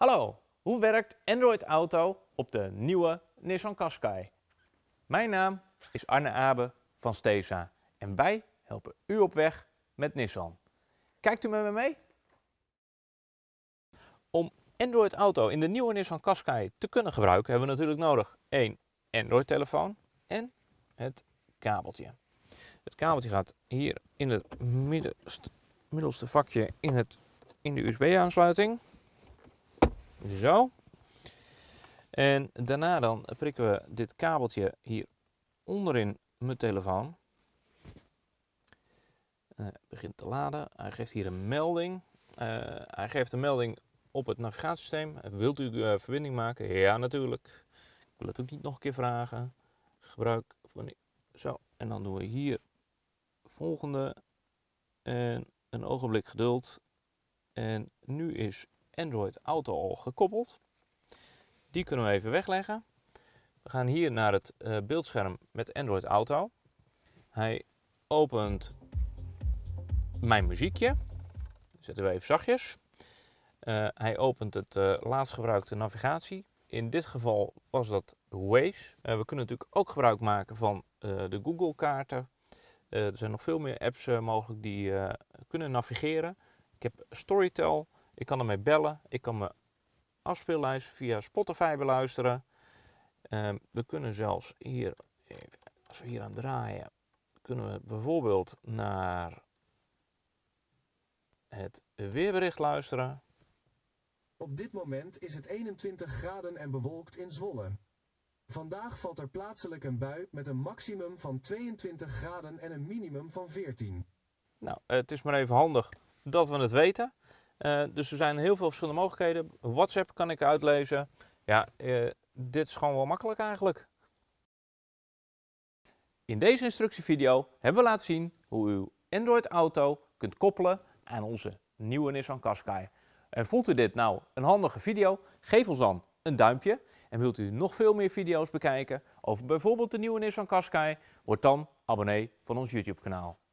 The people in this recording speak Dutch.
Hallo, hoe werkt Android Auto op de nieuwe Nissan Qashqai? Mijn naam is Arne Abe van Stesa en wij helpen u op weg met Nissan. Kijkt u met me mee? Om Android Auto in de nieuwe Nissan Qashqai te kunnen gebruiken hebben we natuurlijk nodig een Android telefoon en het kabeltje. Het kabeltje gaat hier in het middelste vakje in, het, in de USB-aansluiting. Zo. En daarna dan prikken we dit kabeltje hier onderin mijn telefoon. Uh, begint te laden. Hij geeft hier een melding. Eh, hij geeft een melding op het navigatiesysteem. Wilt u uh, verbinding maken? Ja, natuurlijk. Ik wil het ook niet nog een keer vragen. Gebruik van... Zo, en dan doen we hier volgende. En een ogenblik geduld. En nu is Android Auto al gekoppeld. Die kunnen we even wegleggen. We gaan hier naar het eh, beeldscherm met Android Auto. Hij opent mijn muziekje. Zetten we even zachtjes. Eh, hij opent het eh, laatst gebruikte navigatie. In dit geval was dat Waze. we kunnen natuurlijk ook gebruik maken van de Google kaarten. er zijn nog veel meer apps mogelijk die kunnen navigeren. Ik heb Storytel. Ik kan ermee bellen. Ik kan mijn afspeellijst via Spotify beluisteren. Ehm, we kunnen zelfs hier, even, als we hier aan draaien, kunnen we bijvoorbeeld naar het weerbericht luisteren. Op dit moment is het 21 graden en bewolkt in Zwolle. Vandaag valt er plaatselijk een bui met een maximum van 22 graden en een minimum van 14. Nou, het is maar even handig dat we het weten. Eh, dus er zijn heel veel verschillende mogelijkheden. WhatsApp kan ik uitlezen. Ja, eh, dit is gewoon wel makkelijk eigenlijk. In deze instructievideo hebben we laten zien hoe u Android Auto kunt koppelen aan onze nieuwe Nissan Qashqai. En vond u dit nou een handige video? Geef ons dan een duimpje. En wilt u nog veel meer video's bekijken over bijvoorbeeld de nieuwe Nissan Qashqai? Word dan abonnee van ons YouTube kanaal.